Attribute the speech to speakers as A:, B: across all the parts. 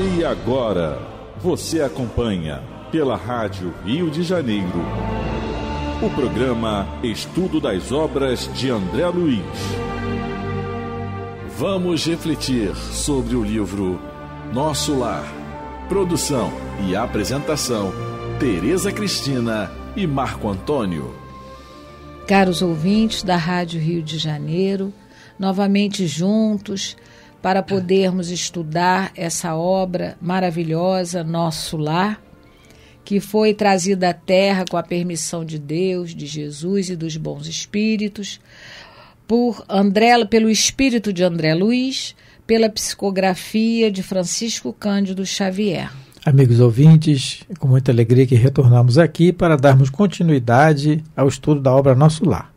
A: E agora, você acompanha pela Rádio Rio de Janeiro. O programa Estudo das Obras de André Luiz. Vamos refletir sobre o livro Nosso Lar. Produção e apresentação: Tereza Cristina e Marco Antônio.
B: Caros ouvintes da Rádio Rio de Janeiro, novamente juntos para podermos estudar essa obra maravilhosa, Nosso Lar, que foi trazida à Terra com a permissão de Deus, de Jesus e dos bons espíritos, por André, pelo espírito de André Luiz, pela psicografia de Francisco Cândido Xavier.
A: Amigos ouvintes, é com muita alegria que retornamos aqui para darmos continuidade ao estudo da obra Nosso Lar.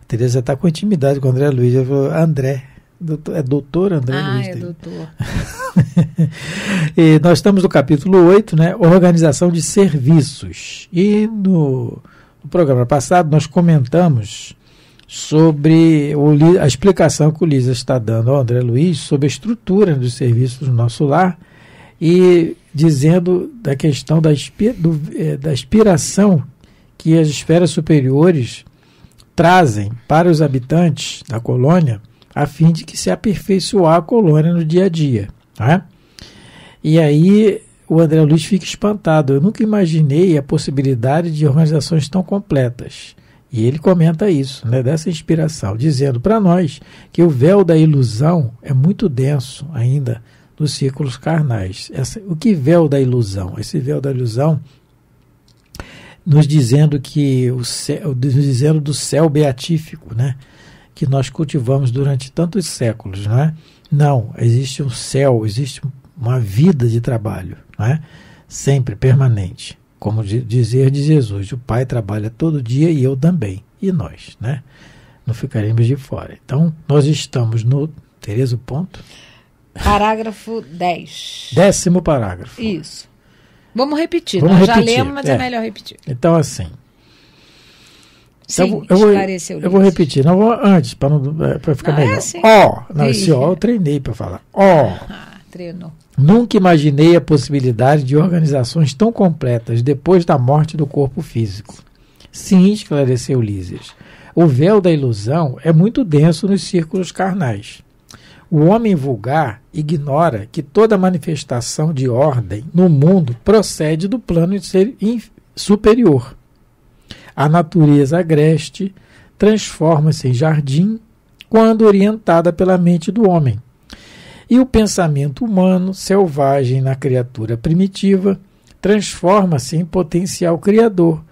A: A Tereza está com intimidade com André Luiz. Eu André, Doutor, é doutor André ah, Luiz é doutor. e nós estamos no capítulo 8, né? Organização de serviços. E no, no programa passado nós comentamos sobre o, a explicação que o Lisa está dando ao André Luiz sobre a estrutura dos serviços do nosso lar e dizendo da questão da, do, é, da inspiração que as esferas superiores trazem para os habitantes da colônia a fim de que se aperfeiçoar a colônia no dia a dia. Tá? E aí o André Luiz fica espantado. Eu nunca imaginei a possibilidade de organizações tão completas. E ele comenta isso, né, dessa inspiração, dizendo para nós que o véu da ilusão é muito denso ainda nos círculos carnais. Essa, o que véu da ilusão? Esse véu da ilusão nos dizendo que o céu, nos dizendo do céu beatífico, né? que nós cultivamos durante tantos séculos, não é? Não, existe um céu, existe uma vida de trabalho, não é? Sempre permanente. Como dizer de Jesus, o Pai trabalha todo dia e eu também, e nós, né? Não ficaremos de fora. Então, nós estamos no Tereza ponto.
B: Parágrafo 10. Décimo parágrafo. Isso. Vamos repetir, Vamos nós né? repetir, já lemos, mas é. é melhor repetir. Então, assim, então, sim, esclareceu eu, vou, eu vou
A: repetir. Não vou antes, para é, ficar não, ah, melhor. É assim. Ó, não, esse ó eu treinei para falar. Ó.
B: ah, treinou.
A: Nunca imaginei a possibilidade de organizações tão completas depois da morte do corpo físico. Sim, esclareceu Lísias. O véu da ilusão é muito denso nos círculos carnais. O homem vulgar ignora que toda manifestação de ordem no mundo procede do plano superior. A natureza agreste transforma-se em jardim quando orientada pela mente do homem. E o pensamento humano, selvagem na criatura primitiva, transforma-se em potencial criador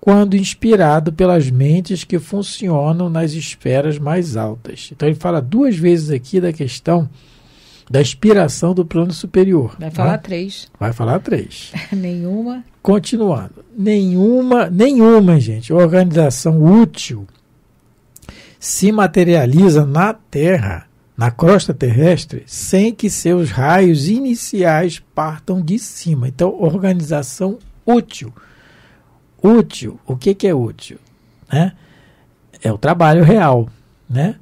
A: quando inspirado pelas mentes que funcionam nas esferas mais altas. Então ele fala duas vezes aqui da questão da inspiração do plano superior. Vai falar né? três. Vai falar três.
B: nenhuma.
A: Continuando. Nenhuma, nenhuma, gente, organização útil se materializa na Terra, na crosta terrestre, sem que seus raios iniciais partam de cima. Então, organização útil. Útil. O que, que é útil? Né? É o trabalho real, né?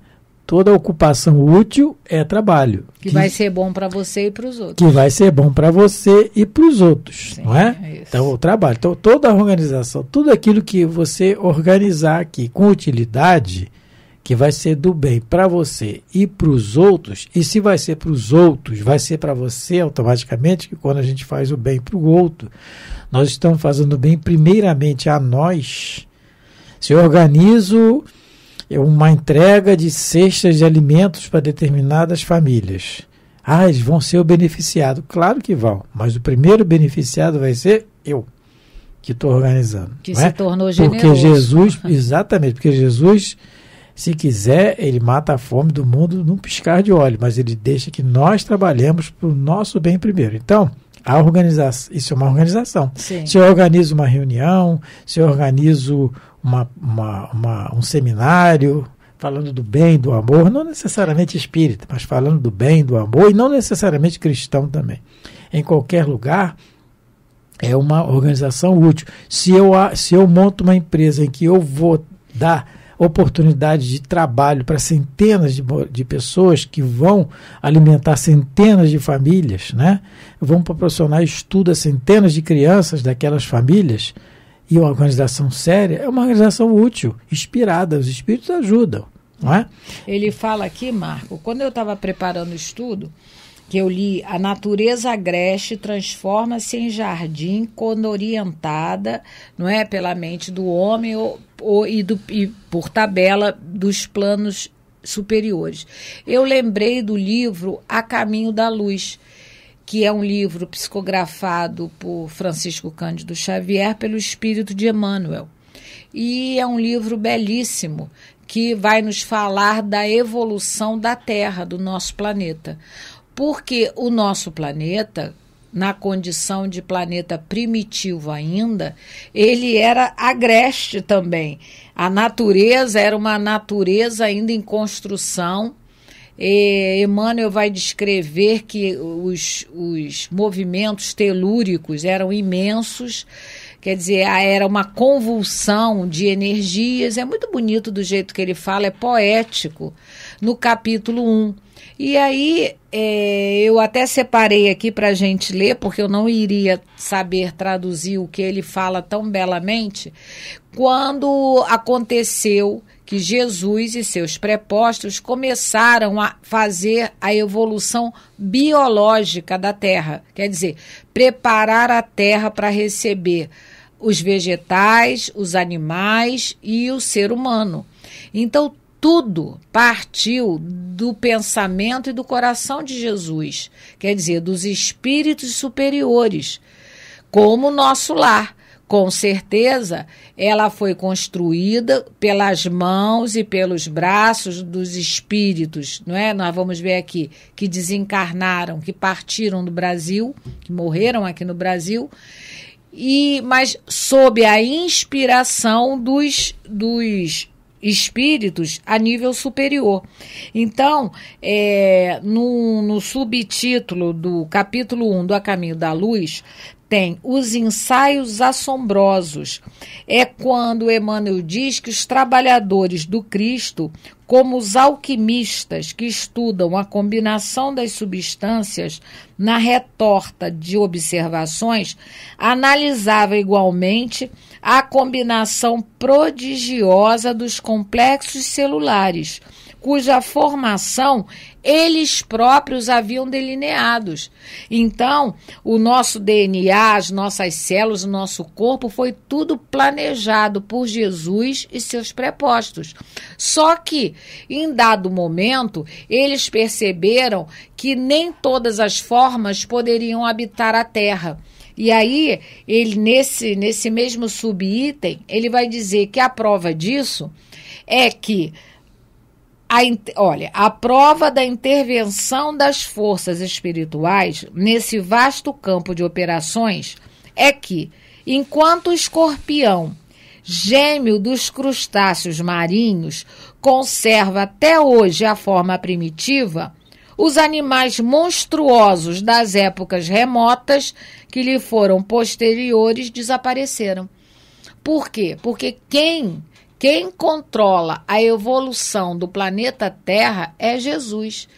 A: toda ocupação útil é trabalho.
B: Que, que vai ser bom para você e para os outros.
A: Que vai ser bom para você e para os outros, Sim, não é? é então, o trabalho. Então, toda a organização, tudo aquilo que você organizar aqui com utilidade, que vai ser do bem para você e para os outros, e se vai ser para os outros, vai ser para você automaticamente, que quando a gente faz o bem para o outro, nós estamos fazendo bem primeiramente a nós. Se eu organizo é uma entrega de cestas de alimentos para determinadas famílias. Ah, eles vão ser o beneficiado. Claro que vão, mas o primeiro beneficiado vai ser eu, que estou organizando. Que é? se é? tornou generoso. Porque Jesus, exatamente, porque Jesus, se quiser, ele mata a fome do mundo num piscar de óleo, mas ele deixa que nós trabalhemos para o nosso bem primeiro. Então, a organização, isso é uma organização. Sim. Se eu organizo uma reunião, se eu organizo uma, uma, uma, um seminário falando do bem, do amor, não necessariamente espírita, mas falando do bem, do amor, e não necessariamente cristão também. Em qualquer lugar, é uma organização útil. Se eu, se eu monto uma empresa em que eu vou dar oportunidade de trabalho para centenas de, de, pessoas que vão alimentar centenas de famílias, né? vão proporcionar estudo a centenas de crianças daquelas famílias, e uma organização séria é uma organização útil, inspirada. Os espíritos ajudam, não é?
B: Ele fala aqui, Marco, quando eu estava preparando o estudo, que eu li A natureza agreste transforma-se em jardim quando orientada, não é, pela mente do homem ou, ou e, do, e por tabela dos planos superiores. Eu lembrei do livro A Caminho da Luz, que é um livro psicografado por Francisco Cândido Xavier pelo espírito de Emmanuel. E é um livro belíssimo que vai nos falar da evolução da Terra, do nosso planeta. Porque o nosso planeta, na condição de planeta primitivo ainda, ele era agreste também. A natureza era uma natureza ainda em construção Emmanuel vai descrever que os, os movimentos telúricos eram imensos, quer dizer, era uma convulsão de energias. É muito bonito do jeito que ele fala, é poético no capítulo 1. E aí é, eu até separei aqui para a gente ler, porque eu não iria saber traduzir o que ele fala tão belamente, quando aconteceu que Jesus e seus prepostos começaram a fazer a evolução biológica da terra, quer dizer, preparar a terra para receber os vegetais, os animais e o ser humano. Então, tudo partiu do pensamento e do coração de Jesus, quer dizer, dos espíritos superiores, como o nosso lar. Com certeza, ela foi construída pelas mãos e pelos braços dos espíritos, não é? Nós vamos ver aqui que desencarnaram, que partiram do Brasil, que morreram aqui no Brasil, e mas sob a inspiração dos dos espíritos a nível superior. Então, é, no, no subtítulo do capítulo 1 do A Caminho da Luz, tem os ensaios assombrosos. É quando Emmanuel diz que os trabalhadores do Cristo, como os alquimistas que estudam a combinação das substâncias na retorta de observações, analisava igualmente a combinação prodigiosa dos complexos celulares cuja formação eles próprios haviam delineados. Então, o nosso DNA, as nossas células, o nosso corpo foi tudo planejado por Jesus e seus prepostos. Só que, em dado momento, eles perceberam que nem todas as formas poderiam habitar a Terra. E aí, ele nesse, nesse mesmo subitem, ele vai dizer que a prova disso é que a, olha, a prova da intervenção das forças espirituais nesse vasto campo de operações é que, enquanto o escorpião, gêmeo dos crustáceos marinhos, conserva até hoje a forma primitiva, os animais monstruosos das épocas remotas que lhe foram posteriores desapareceram. Por quê? Porque quem quem controla a evolução do planeta Terra é Jesus.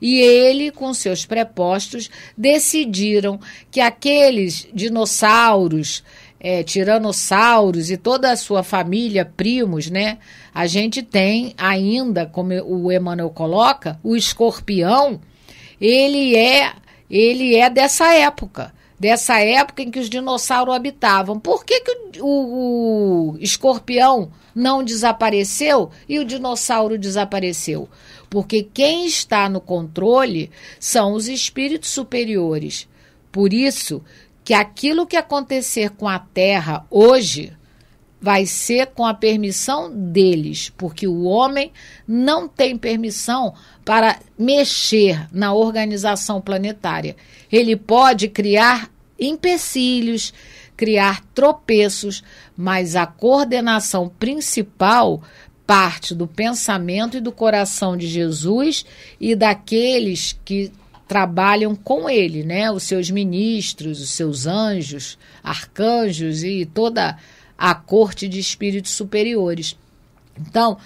B: E ele, com seus prepostos, decidiram que aqueles dinossauros, é, tiranossauros e toda a sua família, primos, né? A gente tem ainda, como o Emmanuel coloca, o escorpião, ele é, ele é dessa época dessa época em que os dinossauros habitavam. Por que, que o, o, o escorpião não desapareceu e o dinossauro desapareceu? Porque quem está no controle são os espíritos superiores. Por isso que aquilo que acontecer com a Terra hoje vai ser com a permissão deles, porque o homem não tem permissão para mexer na organização planetária. Ele pode criar empecilhos, criar tropeços, mas a coordenação principal parte do pensamento e do coração de Jesus e daqueles que trabalham com ele, né? Os seus ministros, os seus anjos, arcanjos e toda a à corte de espíritos superiores. Então,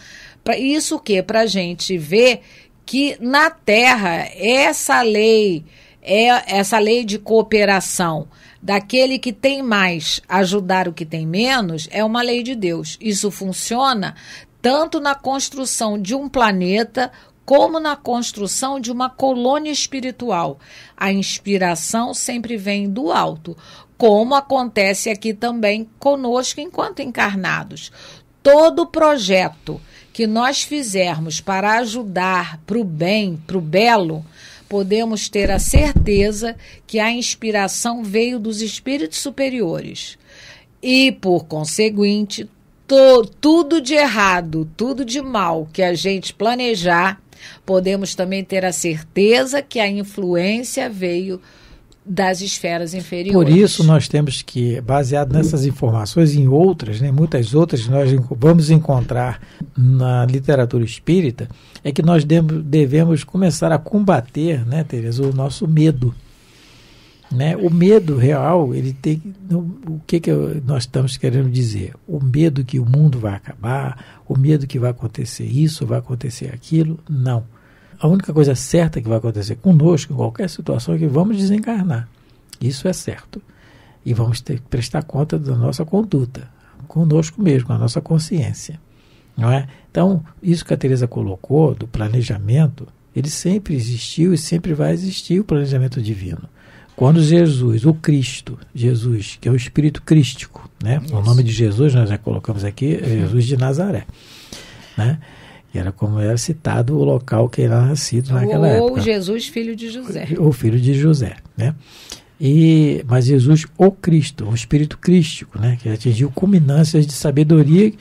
B: pra, isso o que? Para a gente ver que na Terra essa lei, é essa lei de cooperação daquele que tem mais ajudar o que tem menos, é uma lei de Deus. Isso funciona tanto na construção de um planeta como na construção de uma colônia espiritual. A inspiração sempre vem do alto como acontece aqui também conosco enquanto encarnados. Todo projeto que nós fizermos para ajudar para o bem, para o belo, podemos ter a certeza que a inspiração veio dos espíritos superiores. E, por conseguinte, to, tudo de errado, tudo de mal que a gente planejar, podemos também ter a certeza que a influência veio dos das esferas inferiores. Por
A: isso nós temos que, baseado nessas informações e em outras, né, muitas outras nós vamos encontrar na literatura espírita, é que nós devemos começar a combater, né, Tereza, o nosso medo. Né? O medo real, ele tem o que, que nós estamos querendo dizer? O medo que o mundo vai acabar, o medo que vai acontecer isso, vai acontecer aquilo, não a única coisa certa que vai acontecer conosco, em qualquer situação, é que vamos desencarnar. Isso é certo. E vamos ter que prestar conta da nossa conduta, conosco mesmo, com a nossa consciência. Não é? Então, isso que a Teresa colocou do planejamento, ele sempre existiu e sempre vai existir o planejamento divino. Quando Jesus, o Cristo, Jesus, que é o Espírito Crístico, né? o nome de Jesus nós já colocamos aqui, é uhum. Jesus de Nazaré. Né? E era como era citado o local que era nascido naquela ou época. Ou
B: Jesus, filho de José.
A: Ou filho de José, né? E, mas Jesus, o Cristo, o Espírito Crístico, né? Que atingiu culminâncias de sabedoria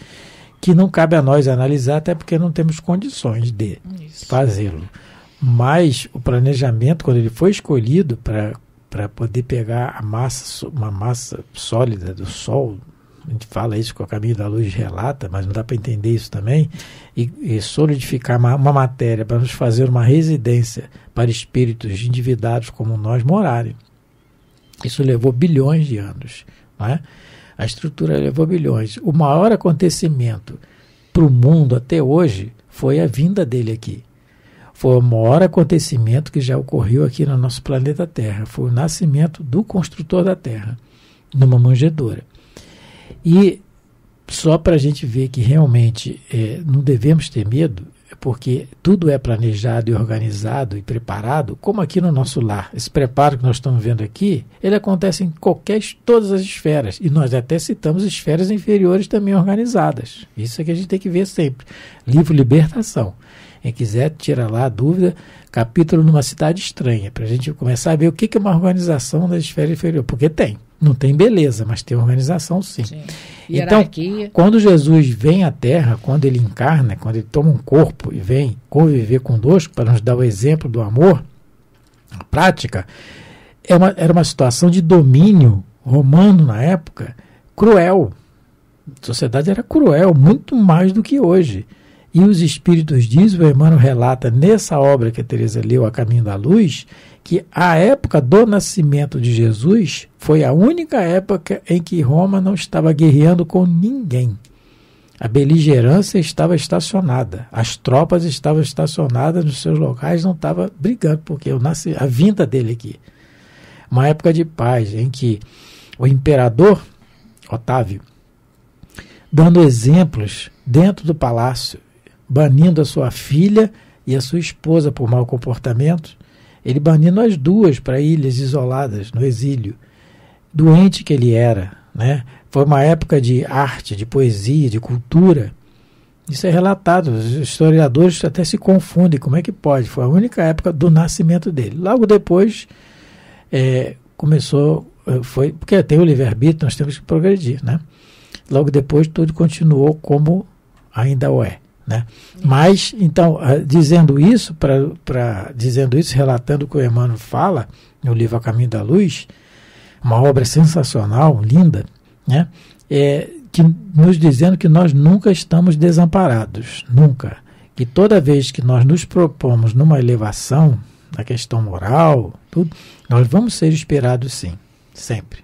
A: que não cabe a nós analisar, até porque não temos condições de fazê-lo. Mas o planejamento, quando ele foi escolhido para para poder pegar a massa, uma massa sólida do Sol, a gente fala isso que o Caminho da Luz relata, mas não dá para entender isso também, e, e solidificar uma, uma matéria para nos fazer uma residência para espíritos endividados como nós morarem. Isso levou bilhões de anos. Não é? A estrutura levou bilhões. O maior acontecimento para o mundo até hoje foi a vinda dele aqui. Foi o maior acontecimento que já ocorreu aqui no nosso planeta Terra. Foi o nascimento do construtor da Terra, numa manjedoura. E só para a gente ver que realmente é, não devemos ter medo, é porque tudo é planejado e organizado e preparado, como aqui no nosso lar. Esse preparo que nós estamos vendo aqui, ele acontece em qualquer, todas as esferas. E nós até citamos esferas inferiores também organizadas. Isso é que a gente tem que ver sempre. Livro Libertação. Quem quiser, tira lá a dúvida, capítulo numa cidade estranha, para a gente começar a ver o que é uma organização da esfera inferior, porque tem. Não tem beleza, mas tem organização sim. sim. Então, quando Jesus vem à Terra, quando ele encarna, quando ele toma um corpo e vem conviver conosco para nos dar o exemplo do amor, a prática, é uma, era uma situação de domínio romano na época cruel. A sociedade era cruel, muito mais do que hoje. E os Espíritos dizem, o Emmanuel relata nessa obra que a Teresa leu, A Caminho da Luz, que a época do nascimento de Jesus foi a única época em que Roma não estava guerreando com ninguém. A beligerância estava estacionada, as tropas estavam estacionadas nos seus locais, não estava brigando, porque nasci, a vinda dele aqui. Uma época de paz em que o imperador Otávio, dando exemplos dentro do palácio, banindo a sua filha e a sua esposa por mau comportamento, ele baniu as duas para ilhas isoladas, no exílio. Doente que ele era, né? Foi uma época de arte, de poesia, de cultura. Isso é relatado, os historiadores até se confundem, como é que pode? Foi a única época do nascimento dele. Logo depois, é, começou, é, foi, porque tem o livre-arbítrio, nós temos que progredir, né? Logo depois, tudo continuou como ainda o é. Né? Mas, então, ah, dizendo isso, pra, pra, dizendo isso, relatando o que o Emmanuel fala no livro A Caminho da Luz, uma obra sensacional, linda, né? é, que nos dizendo que nós nunca estamos desamparados, nunca. Que toda vez que nós nos propomos numa elevação, na questão moral, tudo, nós vamos ser inspirados sim, sempre.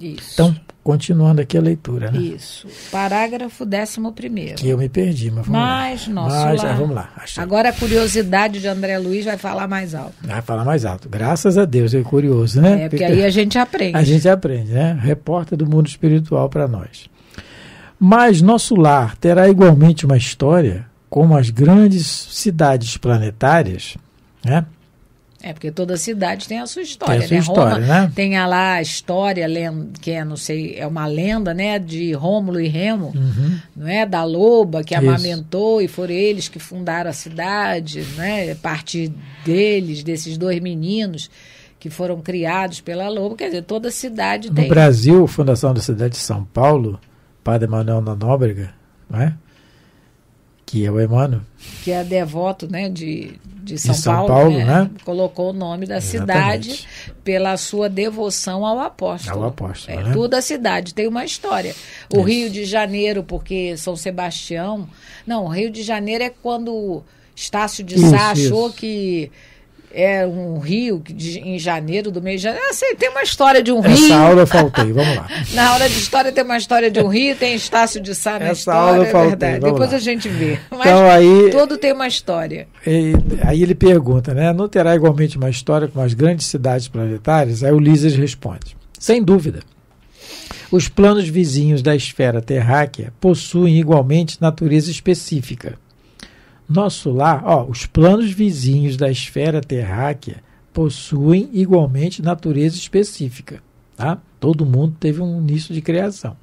A: Isso. Então, continuando aqui a leitura, né? Isso.
B: Parágrafo 11.
A: Que eu me perdi, mas vamos mas, lá. Nosso mas, ah, lar... vamos lá.
B: Achei. Agora a curiosidade de André Luiz vai falar mais alto.
A: Vai falar mais alto. Graças a Deus, é curioso, né? É, porque, porque aí a gente aprende. A gente aprende, né? Reporta do mundo espiritual para nós. Mas nosso lar terá igualmente uma história, como as grandes cidades planetárias, né?
B: É, porque toda cidade tem a sua história, tem a sua né? História, Roma né? tem a lá a história, que é, não sei, é uma lenda, né? De Rômulo e Remo, uhum. não é? Da loba que Isso. amamentou e foram eles que fundaram a cidade, né? A partir deles, desses dois meninos que foram criados pela loba, quer dizer, toda cidade no tem. No
A: Brasil, Fundação da Cidade de São Paulo, Padre Manuel da Nóbrega, não é? que é o Emmanuel.
B: Que é devoto né, de, de, São, de São Paulo, Paulo né? né? Colocou o nome da Exatamente. cidade pela sua devoção ao apóstolo. Ao apóstolo. É, né? Toda a cidade tem uma história. O Isso. Rio de Janeiro, porque São Sebastião. Não, o Rio de Janeiro é quando. Estácio de isso, Sá achou isso. que é um rio que de, em janeiro do mês de janeiro. Assim, tem uma história de um rio. Essa aula
A: eu faltei, vamos lá.
B: Na aula de história tem uma história de um rio, tem Estácio de Sá na Essa história, aula eu é faltei, é verdade. Depois lá. a gente vê. Então, Mas então, aí, todo tem uma história.
A: E, aí ele pergunta, né? Não terá igualmente uma história com as grandes cidades planetárias? Aí Ulisses responde. Sem dúvida. Os planos vizinhos da esfera terráquea possuem igualmente natureza específica nosso lar, ó, os planos vizinhos da esfera terráquea possuem igualmente natureza específica. Tá? Todo mundo teve um início de criação.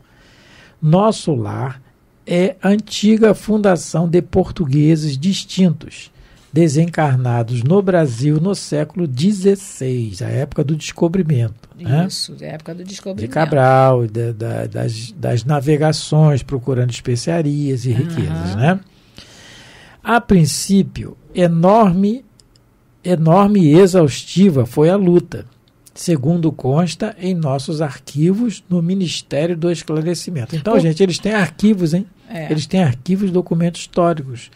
A: Nosso lar é antiga fundação de portugueses distintos, desencarnados no Brasil no século XVI, a época do descobrimento. Né? Isso,
B: né? a época do descobrimento. De
A: Cabral, de, das, das, navegações procurando especiarias e uhum. riquezas, né? A princípio, enorme, enorme e exaustiva foi a luta, segundo consta em nossos arquivos no Ministério do Esclarecimento. Então, gente, eles têm arquivos, hein? É. Eles têm arquivos, documentos históricos.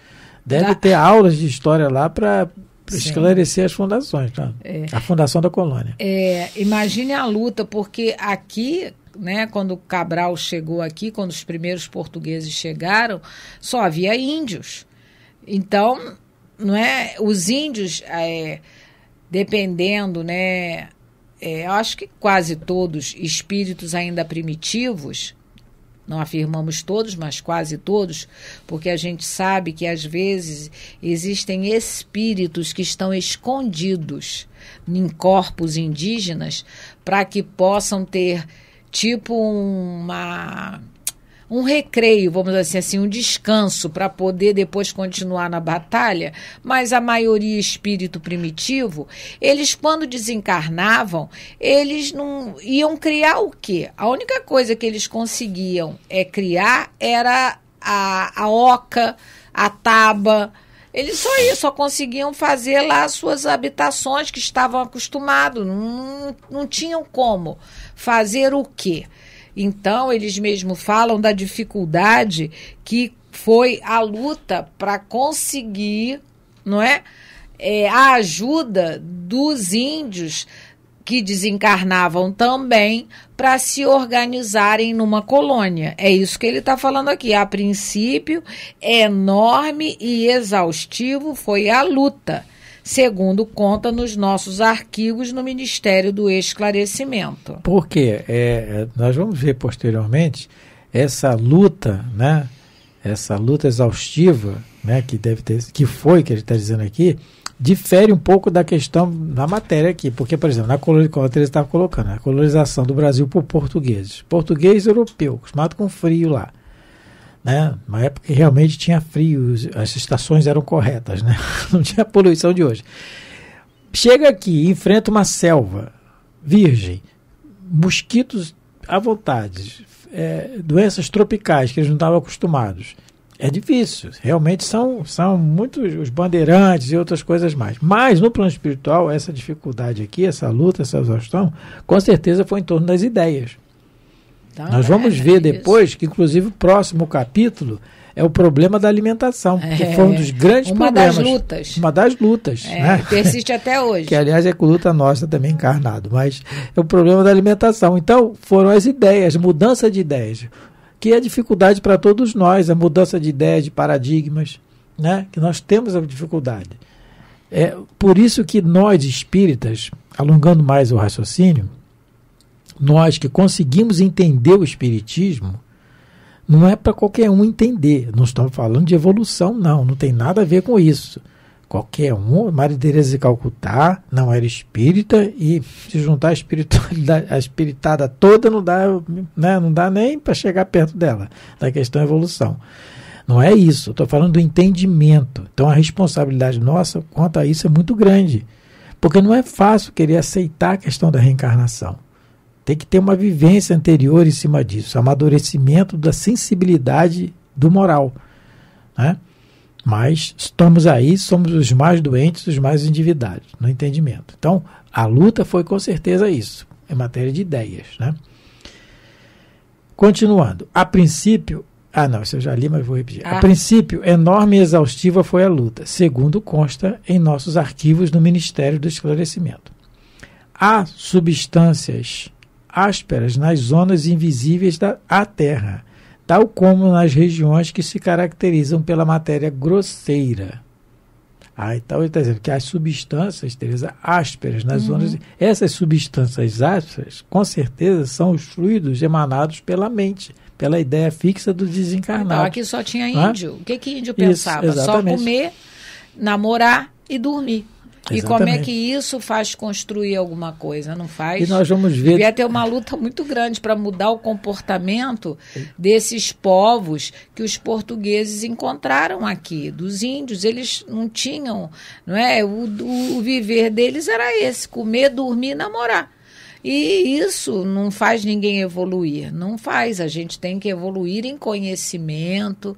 A: Deve da... ter aulas de história lá para esclarecer as fundações, tá? é. a fundação da colônia.
B: É, imagine a luta, porque aqui, né, quando Cabral chegou aqui, quando os primeiros portugueses chegaram, só havia índios. Então, não é? Os índios, é, dependendo, né? É, acho que quase todos espíritos ainda primitivos, não afirmamos todos, mas quase todos, porque a gente sabe que às vezes existem espíritos que estão escondidos em corpos indígenas para que possam ter tipo uma um recreio, vamos dizer assim, um descanso para poder depois continuar na batalha, mas a maioria é espírito primitivo, eles quando desencarnavam, eles não iam criar o quê? A única coisa que eles conseguiam é criar era a, a oca, a taba, eles só isso, só conseguiam fazer lá suas habitações que estavam acostumados, não, não tinham como fazer o quê? Então, eles mesmo falam da dificuldade que foi a luta para conseguir, não é? é? A ajuda dos índios que desencarnavam também para se organizarem numa colônia. É isso que ele está falando aqui. A princípio, é enorme e exaustivo foi a luta segundo conta nos nossos arquivos no Ministério do Esclarecimento.
A: Porque é, é, nós vamos ver posteriormente essa luta, né? Essa luta exaustiva, né? Que deve ter, que foi que ele está dizendo aqui, difere um pouco da questão na matéria aqui, porque, por exemplo, na colonização, ele estava colocando, a colonização do Brasil por portugueses, português europeu, mato com frio lá né? Uma época que realmente tinha frio, as estações eram corretas, né? Não tinha poluição de hoje. Chega aqui, enfrenta uma selva virgem, mosquitos à vontade, é, doenças tropicais que eles não estavam acostumados. É difícil, realmente são, são muitos os bandeirantes e outras coisas mais. Mas no plano espiritual, essa dificuldade aqui, essa luta, essa exaustão, com certeza foi em torno das ideias então, Nós é, vamos é, ver é depois que, inclusive, o próximo capítulo é o problema da alimentação, é, que foi um dos grandes uma problemas. Uma das lutas. Uma das lutas. É, né? Persiste
B: até hoje. Que,
A: aliás, é com luta nossa também encarnado, mas é o problema da alimentação. Então, foram as ideias, mudança de ideias, que é dificuldade para todos nós, a mudança de ideias, de paradigmas, né? que nós temos a dificuldade. É por isso que nós, espíritas, alongando mais o raciocínio, nós que conseguimos entender o Espiritismo, não é para qualquer um entender. Não estamos falando de evolução, não. Não tem nada a ver com isso. Qualquer um, Maria Teresa de Calcutá não era espírita e se juntar a espiritualidade, a espiritada toda não dá, né, não dá nem para chegar perto dela, da questão evolução. Não é isso, estou falando do entendimento. Então a responsabilidade nossa quanto a isso é muito grande. Porque não é fácil querer aceitar a questão da reencarnação. Tem que ter uma vivência anterior em cima disso, amadurecimento da sensibilidade do moral. Né? Mas estamos aí, somos os mais doentes, os mais endividados no entendimento. Então, a luta foi com certeza isso, é matéria de ideias. Né? Continuando, a princípio, ah, não, isso eu já li, mas vou repetir. Ah. A princípio, enorme e exaustiva foi a luta, segundo consta em nossos arquivos do Ministério do Esclarecimento. Há substâncias ásperas nas zonas invisíveis da à Terra, tal como nas regiões que se caracterizam pela matéria grosseira. Ah, então ele está dizendo que as substâncias, Teresa, ásperas nas uhum. zonas. Essas substâncias ásperas, com certeza, são os fluidos emanados pela mente, pela ideia fixa do desencarnado. Então aqui só tinha índio. O
B: que, que índio pensava? Só comer, namorar e dormir.
A: Exatamente. E como é que
B: isso faz construir alguma coisa, não faz? E nós vamos ver. Devia ter uma luta muito grande para mudar o comportamento desses povos que os portugueses encontraram aqui, dos índios. Eles não tinham, não é? O, o viver deles era esse: comer, dormir, namorar. E isso não faz ninguém evoluir, não faz. A gente tem que evoluir em conhecimento,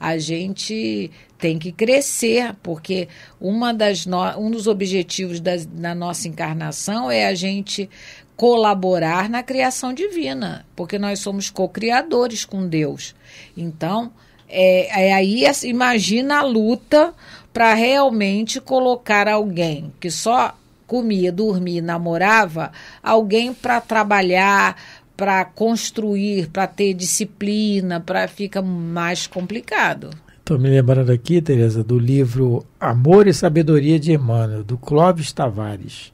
B: a gente tem que crescer, porque uma das no... um dos objetivos da, da nossa encarnação é a gente colaborar na criação divina, porque nós somos co-criadores com Deus. Então, é, é aí imagina a luta para realmente colocar alguém que só comia, dormia, namorava, alguém para trabalhar, para construir, para ter disciplina, para fica mais complicado.
A: Estou me lembrando aqui, Tereza, do livro Amor e Sabedoria de Emmanuel, do Clóvis Tavares.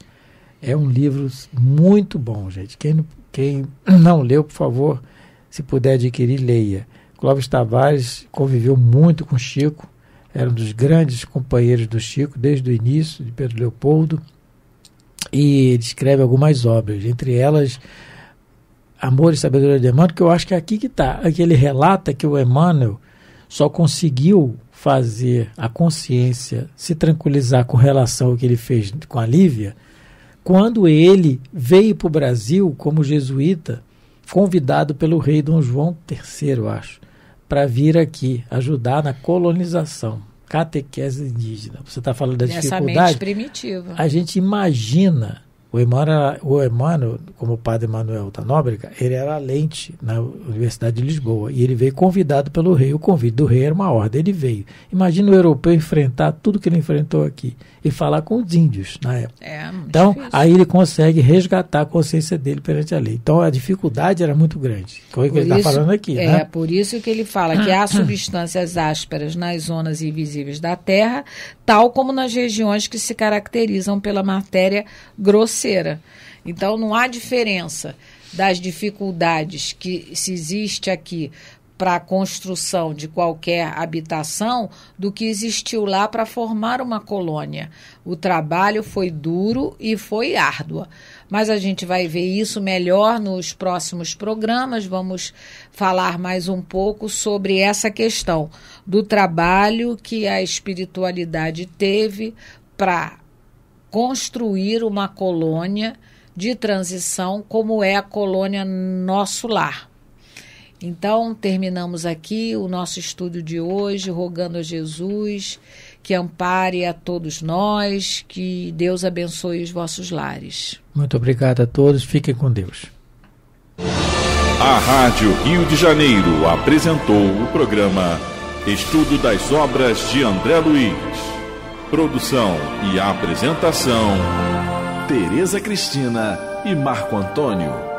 A: É um livro muito bom, gente. Quem, quem não leu, por favor, se puder adquirir, leia. Clóvis Tavares conviveu muito com Chico, era um dos grandes companheiros do Chico desde o início, de Pedro Leopoldo e ele escreve algumas obras, entre elas Amor e Sabedoria de Emmanuel, que eu acho que é aqui que está. Aqui ele relata que o Emmanuel só conseguiu fazer a consciência se tranquilizar com relação ao que ele fez com a Lívia, quando ele veio para o Brasil como jesuíta, convidado pelo rei Dom João III, acho, para vir aqui ajudar na colonização catequese indígena. Você está falando da Nessa dificuldade. Mente primitiva. A gente imagina o Emmanuel, o Emmanuel, como o padre Manuel da tá Nóbrega, ele era lente na Universidade de Lisboa e ele veio convidado pelo rei. O convite do rei era uma ordem, ele veio. Imagina o europeu enfrentar tudo que ele enfrentou aqui e falar com os índios na época. É, então, difícil. aí ele consegue resgatar a consciência dele perante a lei. Então, a dificuldade era muito grande. Foi o que ele está falando aqui. É, né?
B: por isso que ele fala que há substâncias ásperas nas zonas invisíveis da Terra, tal como nas regiões que se caracterizam pela matéria grosseira financeira. Então não há diferença das dificuldades que se existe aqui para a construção de qualquer habitação do que existiu lá para formar uma colônia. O trabalho foi duro e foi árduo. Mas a gente vai ver isso melhor nos próximos programas. Vamos falar mais um pouco sobre essa questão do trabalho que a espiritualidade teve para construir uma colônia de transição como é a colônia Nosso Lar. Então, terminamos aqui o nosso estudo de hoje, rogando a Jesus que ampare a todos nós, que Deus abençoe os vossos lares.
A: Muito obrigado a todos, fiquem com Deus. A Rádio Rio de Janeiro apresentou o programa Estudo das Obras de André Luiz. Produção e apresentação: Tereza Cristina e Marco Antônio.